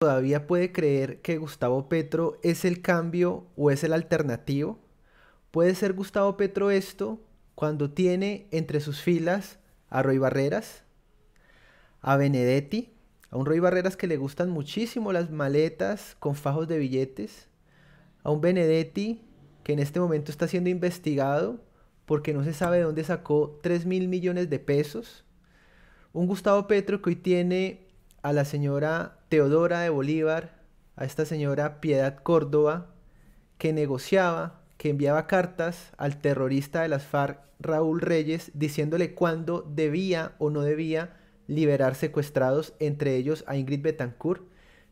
todavía puede creer que Gustavo Petro es el cambio o es el alternativo? ¿Puede ser Gustavo Petro esto cuando tiene entre sus filas a Roy Barreras, a Benedetti, a un Roy Barreras que le gustan muchísimo las maletas con fajos de billetes, a un Benedetti que en este momento está siendo investigado porque no se sabe dónde sacó 3 mil millones de pesos, un Gustavo Petro que hoy tiene a la señora Teodora de Bolívar, a esta señora Piedad Córdoba, que negociaba, que enviaba cartas al terrorista de las FARC, Raúl Reyes, diciéndole cuándo debía o no debía liberar secuestrados, entre ellos a Ingrid Betancourt,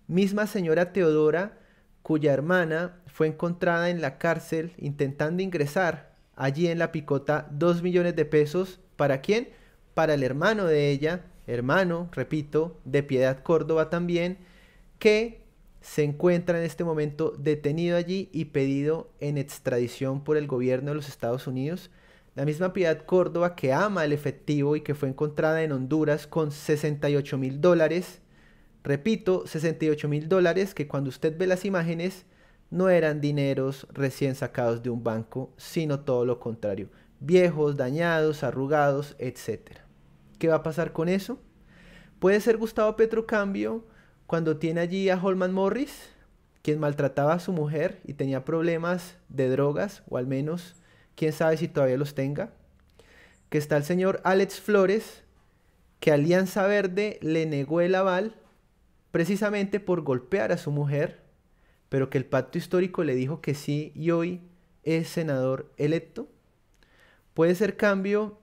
misma señora Teodora, cuya hermana fue encontrada en la cárcel intentando ingresar allí en la picota dos millones de pesos. ¿Para quién? Para el hermano de ella, hermano, repito, de Piedad Córdoba también, que se encuentra en este momento detenido allí y pedido en extradición por el gobierno de los Estados Unidos. La misma Piedad Córdoba que ama el efectivo y que fue encontrada en Honduras con 68 mil dólares. Repito, 68 mil dólares que cuando usted ve las imágenes no eran dineros recién sacados de un banco, sino todo lo contrario. Viejos, dañados, arrugados, etcétera. ¿Qué va a pasar con eso? Puede ser Gustavo Petro cambio cuando tiene allí a Holman Morris, quien maltrataba a su mujer y tenía problemas de drogas, o al menos quién sabe si todavía los tenga. Que está el señor Alex Flores, que Alianza Verde le negó el aval precisamente por golpear a su mujer, pero que el pacto histórico le dijo que sí y hoy es senador electo. Puede ser cambio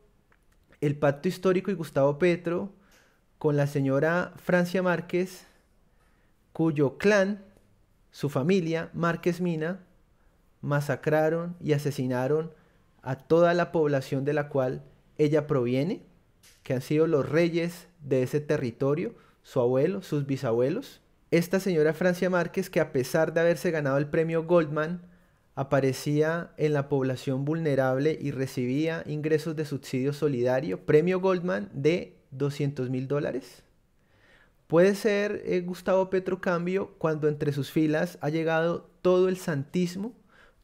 el pacto histórico y Gustavo Petro con la señora Francia Márquez, cuyo clan, su familia, Márquez Mina, masacraron y asesinaron a toda la población de la cual ella proviene, que han sido los reyes de ese territorio, su abuelo, sus bisabuelos. Esta señora Francia Márquez, que a pesar de haberse ganado el premio Goldman, aparecía en la población vulnerable y recibía ingresos de subsidio solidario, premio Goldman de 200 mil dólares. Puede ser eh, Gustavo Petro Cambio cuando entre sus filas ha llegado todo el santismo,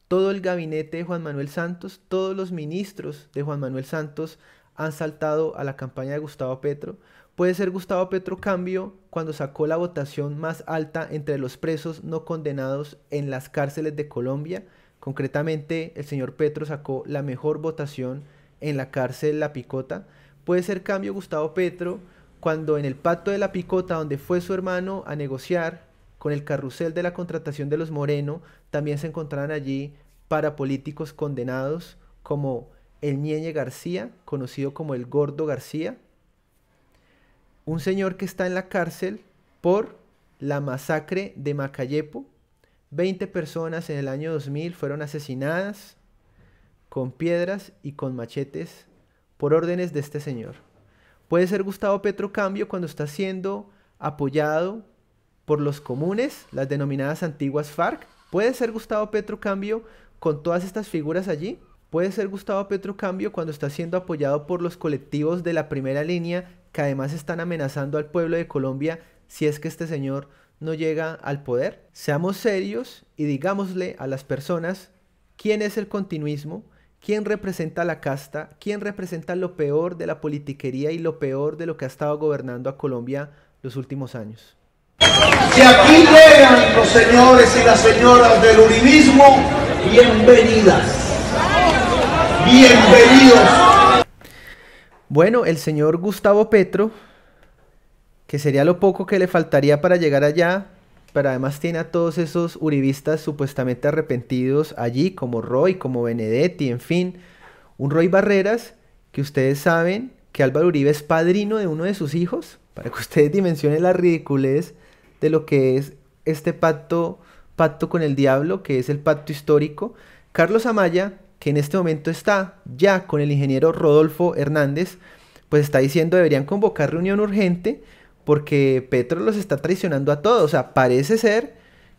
todo el gabinete de Juan Manuel Santos, todos los ministros de Juan Manuel Santos han saltado a la campaña de Gustavo Petro. Puede ser Gustavo Petro Cambio cuando sacó la votación más alta entre los presos no condenados en las cárceles de Colombia Concretamente, el señor Petro sacó la mejor votación en la cárcel La Picota. Puede ser cambio Gustavo Petro cuando en el pacto de La Picota, donde fue su hermano a negociar con el carrusel de la contratación de los Moreno, también se encontraban allí parapolíticos condenados como el Ñeñe García, conocido como el Gordo García, un señor que está en la cárcel por la masacre de Macayepo, 20 personas en el año 2000 fueron asesinadas con piedras y con machetes por órdenes de este señor. Puede ser Gustavo Petro Cambio cuando está siendo apoyado por los comunes, las denominadas antiguas FARC. Puede ser Gustavo Petro Cambio con todas estas figuras allí. Puede ser Gustavo Petro Cambio cuando está siendo apoyado por los colectivos de la primera línea que además están amenazando al pueblo de Colombia si es que este señor no llega al poder. Seamos serios y digámosle a las personas quién es el continuismo, quién representa la casta, quién representa lo peor de la politiquería y lo peor de lo que ha estado gobernando a Colombia los últimos años. Si aquí llegan los señores y las señoras del uribismo, bienvenidas. Bienvenidos. Bueno, el señor Gustavo Petro que sería lo poco que le faltaría para llegar allá, pero además tiene a todos esos uribistas supuestamente arrepentidos allí, como Roy, como Benedetti, en fin, un Roy Barreras que ustedes saben que Álvaro Uribe es padrino de uno de sus hijos, para que ustedes dimensionen la ridiculez de lo que es este pacto, pacto con el diablo, que es el pacto histórico. Carlos Amaya, que en este momento está ya con el ingeniero Rodolfo Hernández, pues está diciendo deberían convocar reunión urgente porque Petro los está traicionando a todos. O sea, parece ser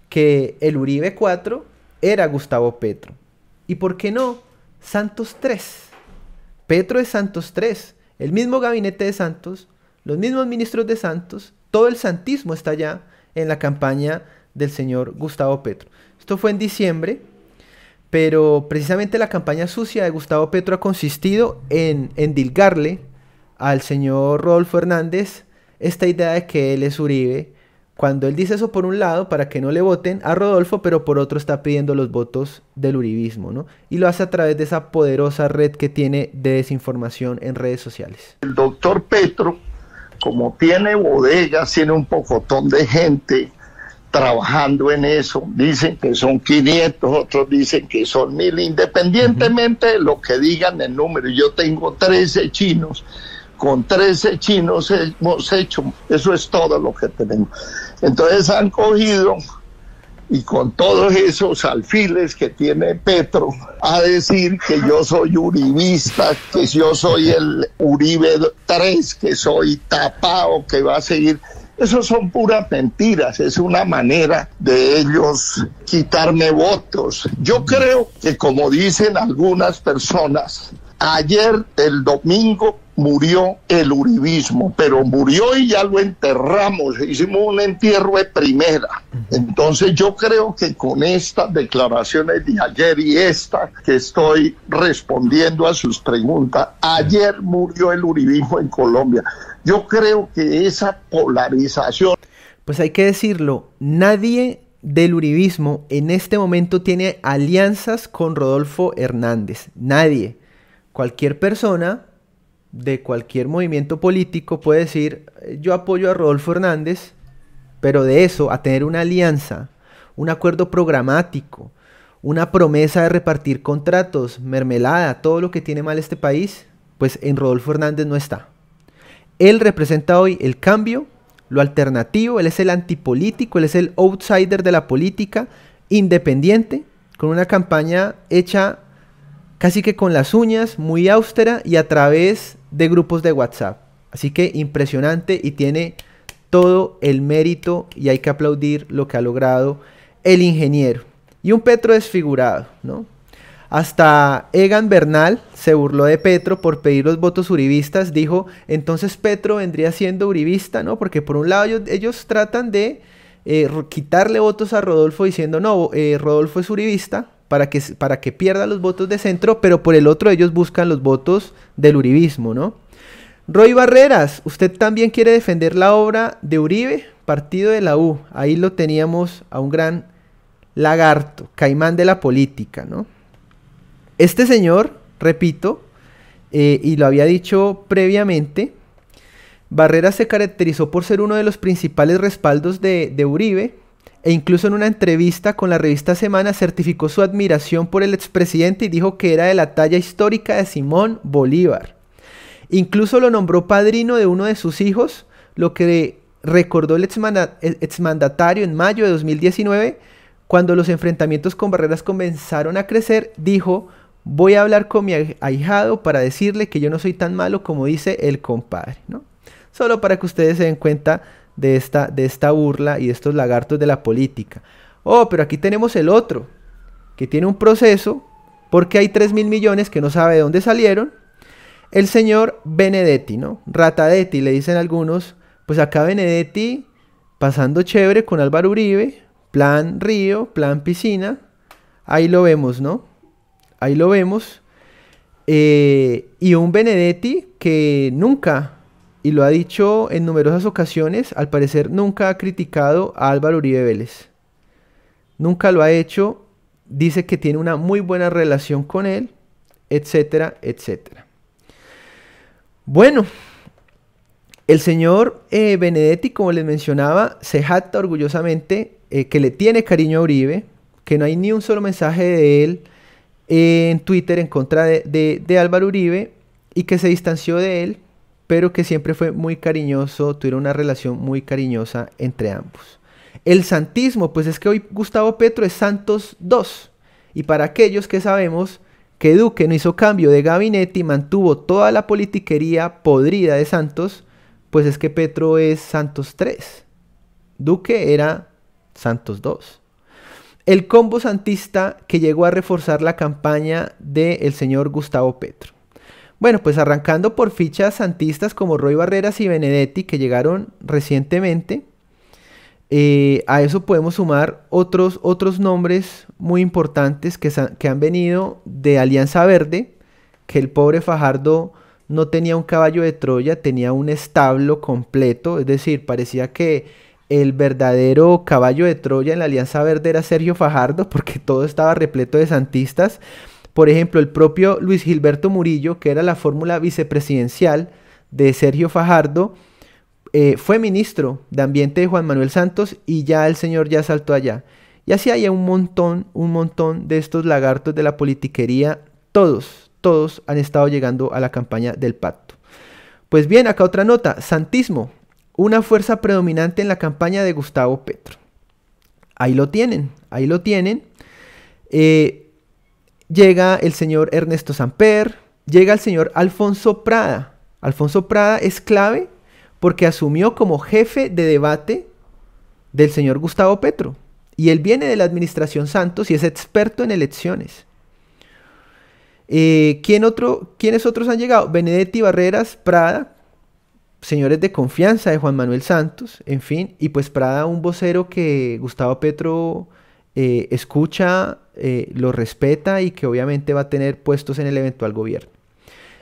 que el Uribe IV era Gustavo Petro. ¿Y por qué no? Santos III, Petro es Santos III, El mismo gabinete de Santos, los mismos ministros de Santos, todo el santismo está ya en la campaña del señor Gustavo Petro. Esto fue en diciembre, pero precisamente la campaña sucia de Gustavo Petro ha consistido en endilgarle al señor Rodolfo Hernández esta idea de que él es Uribe, cuando él dice eso por un lado para que no le voten a Rodolfo, pero por otro está pidiendo los votos del uribismo, ¿no? Y lo hace a través de esa poderosa red que tiene de desinformación en redes sociales. El doctor Petro, como tiene bodegas, tiene un pocotón de gente trabajando en eso, dicen que son 500, otros dicen que son 1000, independientemente de lo que digan el número. Yo tengo 13 chinos con 13 chinos hemos hecho, eso es todo lo que tenemos. Entonces han cogido y con todos esos alfiles que tiene Petro a decir que yo soy uribista, que yo soy el Uribe 3, que soy tapado, que va a seguir. Eso son puras mentiras, es una manera de ellos quitarme votos. Yo creo que como dicen algunas personas, ayer el domingo murió el uribismo, pero murió y ya lo enterramos, hicimos un entierro de primera. Entonces yo creo que con estas declaraciones de ayer y esta que estoy respondiendo a sus preguntas, ayer murió el uribismo en Colombia. Yo creo que esa polarización... Pues hay que decirlo, nadie del uribismo en este momento tiene alianzas con Rodolfo Hernández, nadie. Cualquier persona de cualquier movimiento político puede decir, eh, yo apoyo a Rodolfo Hernández, pero de eso a tener una alianza, un acuerdo programático, una promesa de repartir contratos, mermelada, todo lo que tiene mal este país, pues en Rodolfo Hernández no está. Él representa hoy el cambio, lo alternativo, él es el antipolítico, él es el outsider de la política, independiente, con una campaña hecha casi que con las uñas, muy austera y a través de grupos de WhatsApp. Así que impresionante y tiene todo el mérito y hay que aplaudir lo que ha logrado el ingeniero. Y un Petro desfigurado, ¿no? Hasta Egan Bernal se burló de Petro por pedir los votos uribistas. Dijo, entonces Petro vendría siendo uribista, ¿no? Porque por un lado ellos, tratan de eh, quitarle votos a Rodolfo diciendo, no, eh, Rodolfo es uribista para que, para que pierda los votos de centro, pero por el otro ellos buscan los votos del uribismo, ¿no? Roy Barreras, usted también quiere defender la obra de Uribe, partido de la U. Ahí lo teníamos a un gran lagarto, caimán de la política, ¿no? Este señor, repito, eh, y lo había dicho previamente, Barreras se caracterizó por ser uno de los principales respaldos de Uribe e incluso en una entrevista con la revista Semana certificó su admiración por el expresidente y dijo que era de la talla histórica de Simón Bolívar. Incluso lo nombró padrino de uno de sus hijos, lo que recordó el exmandatario en mayo de 2019, cuando los enfrentamientos con barreras comenzaron a crecer, dijo, voy a hablar con mi ahijado para decirle que yo no soy tan malo como dice el compadre. Solo para que ustedes se den cuenta de esta, de esta burla y de estos lagartos de la política. Oh, pero aquí tenemos el otro, que tiene un proceso porque hay 3 mil millones que no sabe de dónde salieron. El señor Benedetti, ¿no? Ratadetti, le dicen algunos. Pues acá Benedetti pasando chévere con Álvaro Uribe, plan río, plan piscina. Ahí lo vemos, ¿no? Ahí lo vemos. Eh, y un Benedetti que nunca y lo ha dicho en numerosas ocasiones, al parecer nunca ha criticado a Álvaro Uribe Vélez. Nunca lo ha hecho, dice que tiene una muy buena relación con él, etcétera, etcétera. Bueno, el señor eh, Benedetti, como les mencionaba, se jacta orgullosamente eh, que le tiene cariño a Uribe, que no hay ni un solo mensaje de él eh, en Twitter en contra de Álvaro Uribe y que se distanció de él pero que siempre fue muy cariñoso, tuvieron una relación muy cariñosa entre ambos. El santismo, pues es que hoy Gustavo Petro es Santos 2, y para aquellos que sabemos que Duque no hizo cambio de gabinete y mantuvo toda la politiquería podrida de Santos, pues es que Petro es Santos 3, Duque era Santos 2. El combo santista que llegó a reforzar la campaña del señor Gustavo Petro. Bueno, pues arrancando por fichas santistas como Roy Barreras y Benedetti, que llegaron recientemente, eh, a eso podemos sumar otros, otros nombres muy importantes que, que han venido de Alianza Verde, que el pobre Fajardo no tenía un caballo de Troya, tenía un establo completo, es decir, parecía que el verdadero caballo de Troya en la Alianza Verde era Sergio Fajardo, porque todo estaba repleto de santistas. Por ejemplo, el propio Luis Gilberto Murillo, que era la fórmula vicepresidencial de Sergio Fajardo, eh, fue ministro de Ambiente de Juan Manuel Santos y ya el señor ya saltó allá. Y así hay un montón, un montón de estos lagartos de la politiquería, todos, todos han estado llegando a la campaña del pacto. Pues bien, acá otra nota, Santismo, una fuerza predominante en la campaña de Gustavo Petro. Ahí lo tienen, ahí lo tienen. Eh, llega el señor Ernesto Samper, llega el señor Alfonso Prada. Alfonso Prada es clave porque asumió como jefe de debate del señor Gustavo Petro. Y él viene de la administración Santos y es experto en elecciones. Eh, ¿quién otro, ¿Quiénes otros han llegado? Benedetti Barreras, Prada, señores de confianza de Juan Manuel Santos, en fin, y pues Prada, un vocero que Gustavo Petro eh, escucha, eh, lo respeta y que obviamente va a tener puestos en el eventual gobierno.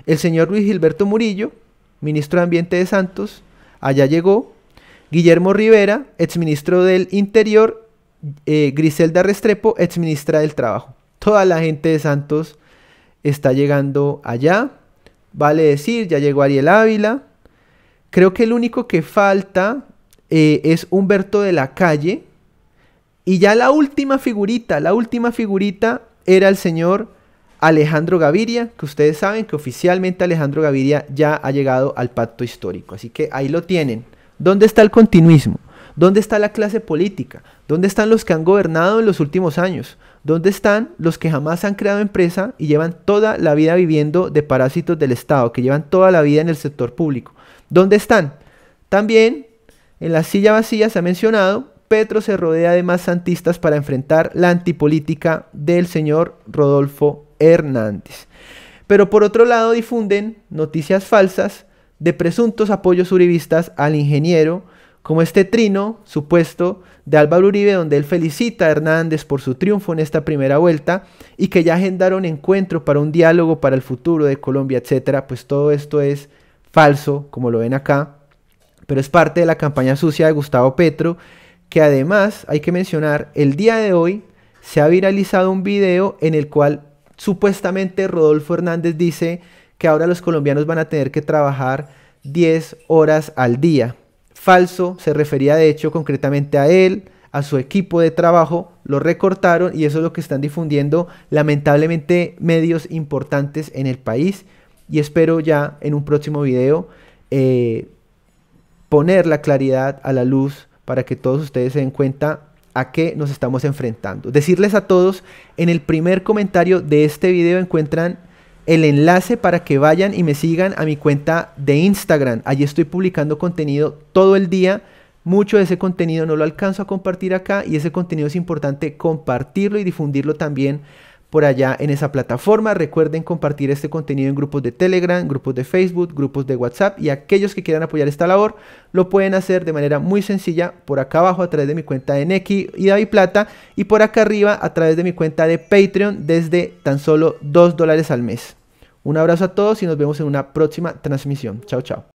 El señor Luis Gilberto Murillo, ministro de Ambiente de Santos, allá llegó. Guillermo Rivera, exministro del Interior. Eh, Griselda Restrepo, exministra del Trabajo. Toda la gente de Santos está llegando allá. Vale decir, ya llegó Ariel Ávila. Creo que el único que falta es Humberto de la Calle, y ya la última figurita, la última figurita era el señor Alejandro Gaviria, que ustedes saben que oficialmente Alejandro Gaviria ya ha llegado al pacto histórico. Así que ahí lo tienen. ¿Dónde está el continuismo? ¿Dónde está la clase política? ¿Dónde están los que han gobernado en los últimos años? ¿Dónde están los que jamás han creado empresa y llevan toda la vida viviendo de parásitos del Estado, que llevan toda la vida en el sector público? ¿Dónde están? También en la silla vacía se ha mencionado Petro se rodea de más santistas para enfrentar la antipolítica del señor Rodolfo Hernández. Pero por otro lado difunden noticias falsas de presuntos apoyos uribistas al ingeniero, como este trino supuesto de Álvaro Uribe, donde él felicita a Hernández por su triunfo en esta primera vuelta y que ya agendaron encuentro para un diálogo para el futuro de Colombia, etcétera. Pues todo esto es falso, como lo ven acá, pero es parte de la campaña sucia de Gustavo Petro que además hay que mencionar, el día de hoy se ha viralizado un video en el cual supuestamente Rodolfo Hernández dice que ahora los colombianos van a tener que trabajar 10 horas al día. Falso, se refería de hecho concretamente a él, a su equipo de trabajo, lo recortaron y eso es lo que están difundiendo lamentablemente medios importantes en el país y espero ya en un próximo video eh, poner la claridad a la luz para que todos ustedes se den cuenta a qué nos estamos enfrentando. Decirles a todos, en el primer comentario de este video encuentran el enlace para que vayan y me sigan a mi cuenta de Instagram. Allí estoy publicando contenido todo el día. Mucho de ese contenido no lo alcanzo a compartir acá y ese contenido es importante compartirlo y difundirlo también por allá en esa plataforma. Recuerden compartir este contenido en grupos de Telegram, grupos de Facebook, grupos de WhatsApp y aquellos que quieran apoyar esta labor lo pueden hacer de manera muy sencilla por acá abajo a través de mi cuenta de Neki y David Plata y por acá arriba a través de mi cuenta de Patreon desde tan solo 2 dólares al mes. Un abrazo a todos y nos vemos en una próxima transmisión. Chao, chao.